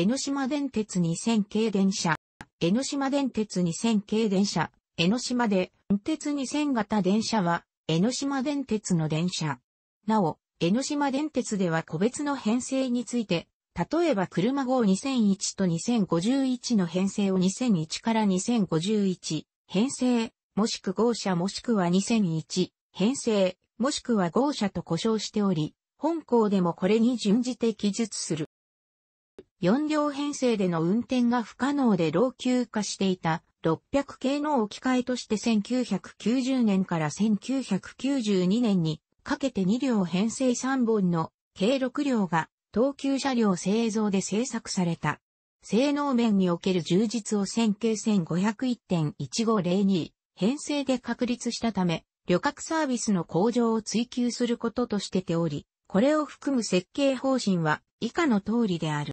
江ノ島電鉄2000系電車、江ノ島電鉄2000系電車、江ノ島で、運鉄2000型電車は、江ノ島電鉄の電車。なお、江ノ島電鉄では個別の編成について、例えば車号2001と2051の編成を2001から2051編成、もしく号車もしくは2001編成、もしくは号車と呼称しており、本校でもこれに準じて記述する。4両編成での運転が不可能で老朽化していた600系の置き換えとして1990年から1992年にかけて2両編成3本の計6両が等級車両製造で製作された。性能面における充実を線形1501.1502編成で確立したため、旅客サービスの向上を追求することとしてており、これを含む設計方針は以下の通りである。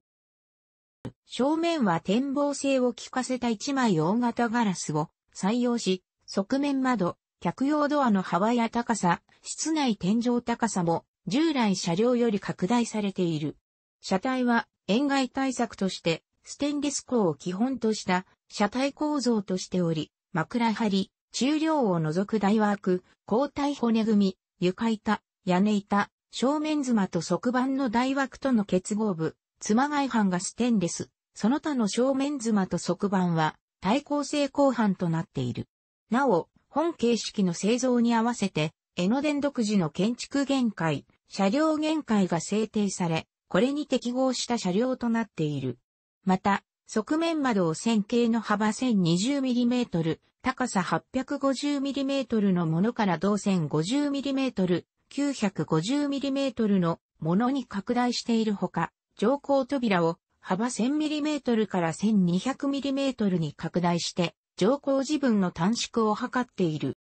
正面は展望性を効かせた一枚大型ガラスを採用し、側面窓、客用ドアの幅や高さ、室内天井高さも従来車両より拡大されている。車体は円外対策としてステンレス鋼を基本とした車体構造としており、枕張り、中量を除く台枠、交代骨組み、床板、屋根板、正面妻と側板の台枠との結合部、妻外板がステンレス、その他の正面妻と側板は対抗性鋼板となっている。なお、本形式の製造に合わせて、江ノ電独自の建築限界、車両限界が制定され、これに適合した車両となっている。また、側面窓を線形の幅 1020mm、高さ 850mm のものから同線 50mm、950mm のものに拡大しているほか、乗降扉を幅 1000mm から 1200mm に拡大して、乗降時分の短縮を図っている。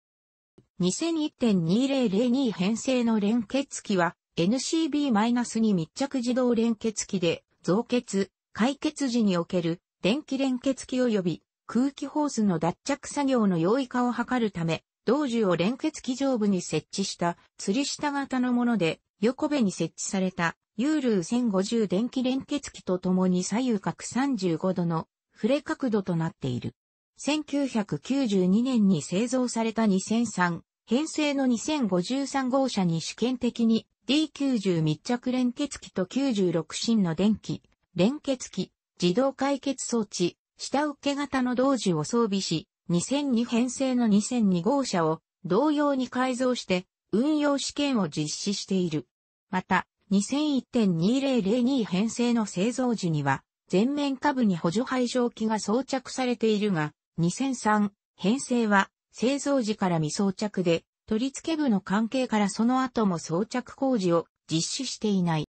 2001.2002編成の連結機は NCB- に密着自動連結機で増結、解決時における電気連結機及び空気ホースの脱着作業の容易化を図るため道樹を連結機上部に設置した吊り下型のもので、横部に設置された、ユール1050電気連結機と共に左右角35度の触れ角度となっている。1992年に製造された2003、編成の2053号車に試験的に D90 密着連結機と96芯の電気、連結機、自動解決装置、下請け型の同時を装備し、2002編成の2002号車を同様に改造して運用試験を実施している。また、2001.2002編成の製造時には、全面下部に補助排衝機が装着されているが、2003編成は製造時から未装着で、取り付け部の関係からその後も装着工事を実施していない。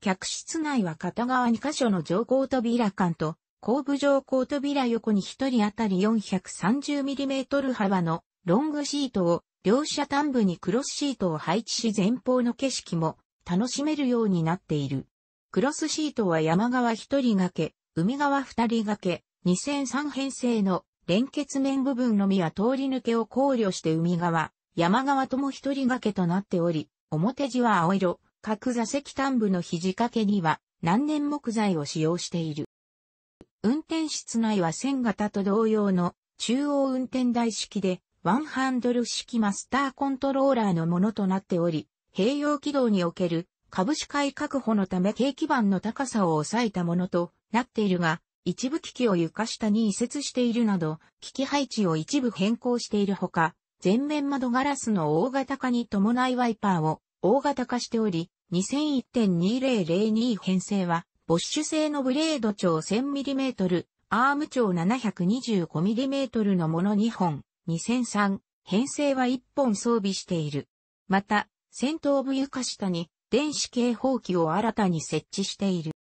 客室内は片側2箇所の乗降扉間と後部上高扉横に1人当たり 430mm 幅のロングシートを両車端部にクロスシートを配置し前方の景色も楽しめるようになっている。クロスシートは山側1人掛け、海側2人掛け、2003編成の連結面部分のみは通り抜けを考慮して海側、山側とも1人掛けとなっており、表地は青色、各座席端部の肘掛けには何年木材を使用している。運転室内は線型と同様の中央運転台式でワンハンドル式マスターコントローラーのものとなっており、併用軌道における株式会確保のため景気盤の高さを抑えたものとなっているが、一部機器を床下に移設しているなど、機器配置を一部変更しているほか、前面窓ガラスの大型化に伴いワイパーを大型化しており、2001.2002編成はボッシュ製のブレード長 1000mm、アーム長 725mm のもの2本、2003、編成は1本装備している。また、戦闘部床下に電子警報器を新たに設置している。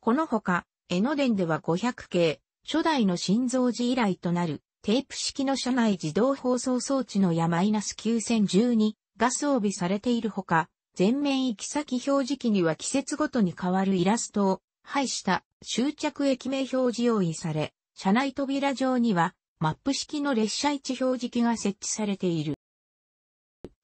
このほか、江ノ電では500系、初代の心臓時以来となる、テープ式の車内自動放送装置の矢。マイナス9012が装備されているほか、全面行き先表示器には季節ごとに変わるイラストを配した終着駅名表示用意され、車内扉上にはマップ式の列車位置表示器が設置されている。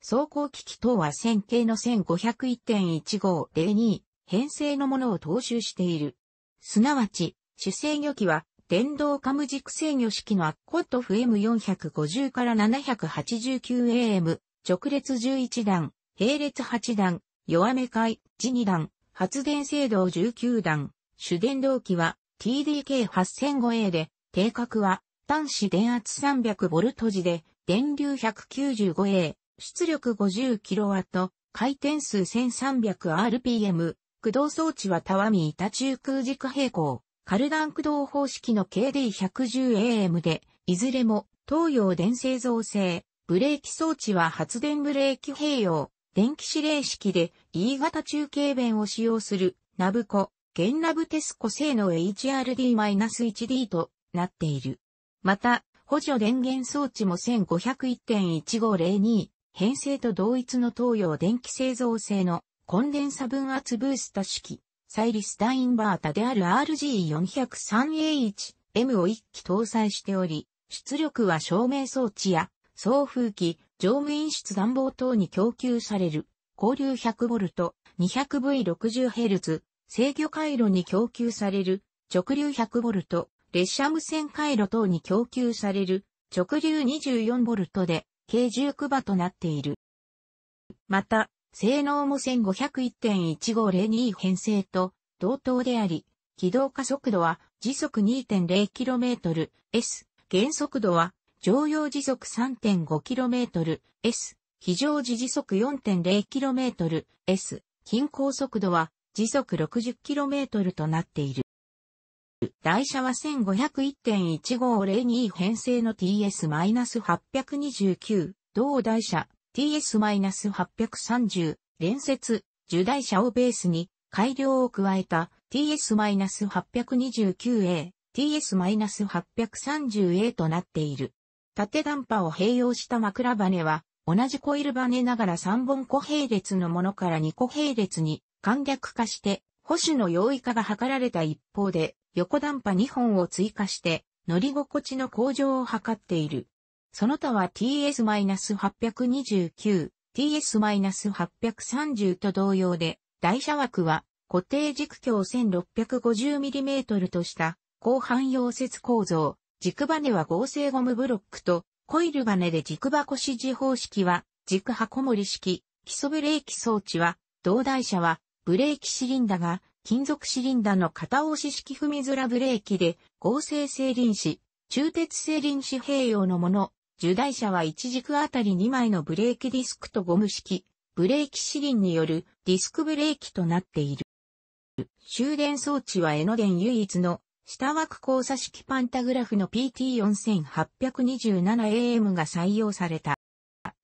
走行機器等は線形の1501.1502編成のものを踏襲している。すなわち、主制御機は電動カム軸制御式のアッコットフ M450 から 789AM 直列11段並列8段、弱め会、地2段、発電制度19段、主電動機は TDK8005A で、定格は端子電圧 300V 時で、電流 195A、出力 50kW、回転数 1300rpm、駆動装置はタワミ板中空軸平行、カルダン駆動方式の KD110AM で、いずれも東洋電製造製、ブレーキ装置は発電ブレーキ併用、電気指令式で E 型中継弁を使用するナブコ、ゲンナブテスコ製の HRD-1D となっている。また、補助電源装置も1501.1502編成と同一の東洋電気製造製のコンデンサ分圧ブースタ式、サイリスタインバータである RG403AH、M を1機搭載しており、出力は照明装置や送風機、乗務員室暖房等に供給される、交流 100V、200V60Hz、制御回路に供給される、直流 100V、列車無線回路等に供給される、直流 24V で、計19馬となっている。また、性能も1501.1502編成と同等であり、軌道加速度は時速 2.0km/s、減速度は常用時速 3.5km、S、非常時時速 4.0km、S、均衡速度は時速 60km となっている。台車は1501.1502編成の TS-829、同台車 TS-830、連接、受台車をベースに改良を加えた TS-829A、TS-830A となっている。縦段波を併用した枕バネは、同じコイルバネながら3本個並列のものから2個並列に簡略化して、保守の容易化が図られた一方で、横段波2本を追加して、乗り心地の向上を図っている。その他は TS-829、TS-830 と同様で、台車枠は固定軸橋 1650mm とした広範溶接構造、軸バネは合成ゴムブロックと、コイルバネで軸箱指示方式は、軸箱盛り式、基礎ブレーキ装置は、同台車は、ブレーキシリンダが、金属シリンダの片押し式踏み面ブレーキで、合成静輪子、中鉄静輪子併用のもの、受台車は1軸あたり2枚のブレーキディスクとゴム式、ブレーキシリンによるディスクブレーキとなっている。終電装置は江ノ電唯一の下枠交差式パンタグラフの PT4827AM が採用された。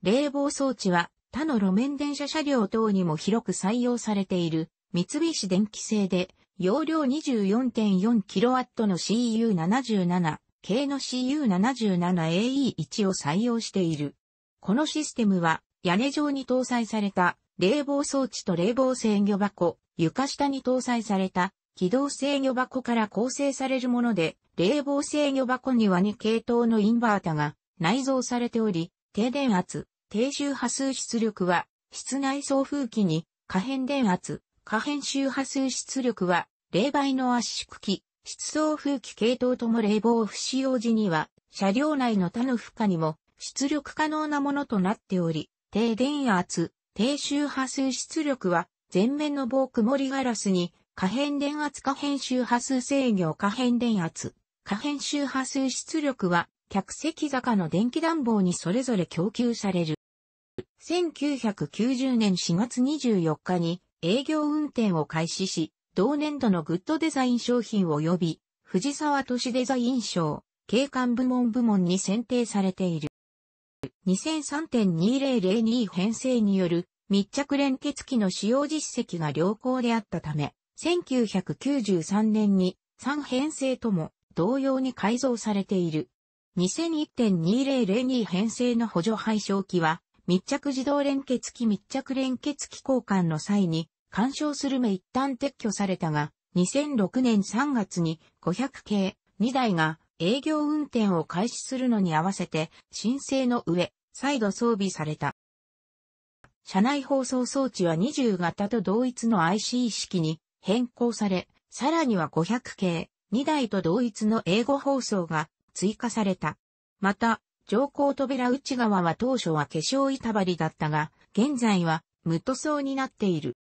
冷房装置は他の路面電車車両等にも広く採用されている三菱電機製で容量 24.4kW の CU77 系の CU77AE1 を採用している。このシステムは屋根上に搭載された冷房装置と冷房制御箱、床下に搭載された機動制御箱から構成されるもので、冷房制御箱には2系統のインバータが内蔵されており、低電圧、低周波数出力は、室内送風機に、可変電圧、可変周波数出力は、冷媒の圧縮機、室送風機系統とも冷房不使用時には、車両内の他の負荷にも出力可能なものとなっており、低電圧、低周波数出力は、前面の棒曇りガラスに可変電圧可変周波数制御可変電圧。可変周波数出力は、客席坂の電気暖房にそれぞれ供給される。1990年4月24日に営業運転を開始し、同年度のグッドデザイン商品及び、藤沢都市デザイン賞、景観部門部門に選定されている。2003.2002編成による密着連結機の使用実績が良好であったため、1993年に3編成とも同様に改造されている。2001.2002編成の補助配消機は、密着自動連結機密着連結機交換の際に、干渉する目一旦撤去されたが、2006年3月に500系2台が営業運転を開始するのに合わせて申請の上、再度装備された。車内放送装置は20型と同一の IC 式に変更され、さらには500系、2台と同一の英語放送が追加された。また、上高扉内側は当初は化粧板張りだったが、現在は無塗装になっている。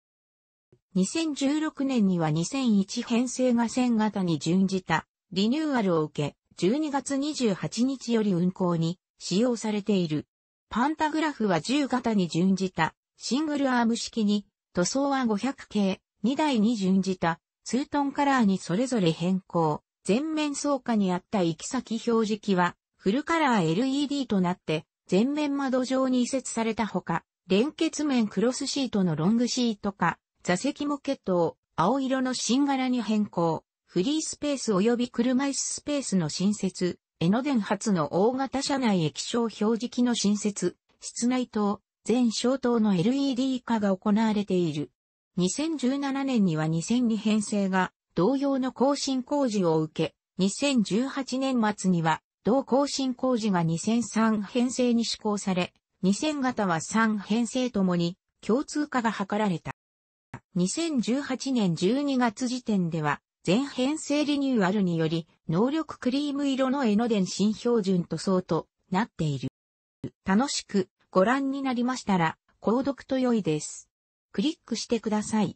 2016年には2001編成が1000型に準じたリニューアルを受け、12月28日より運行に使用されている。パンタグラフは10型に準じたシングルアーム式に塗装は500系、2台に準じたツートンカラーにそれぞれ変更。全面倉下にあった行き先表示器はフルカラー LED となって全面窓上に移設されたほか、連結面クロスシートのロングシート化、座席モケットを青色の新柄に変更、フリースペース及び車椅子スペースの新設、江ノ電発の大型車内液晶表示器の新設、室内灯、全消灯の LED 化が行われている。2017年には2002編成が同様の更新工事を受け、2018年末には同更新工事が2003編成に施行され、2000型は3編成ともに共通化が図られた。2018年12月時点では、全編成リニューアルにより、能力クリーム色の江ノ電新標準塗装となっている。楽しくご覧になりましたら、購読と良いです。クリックしてください。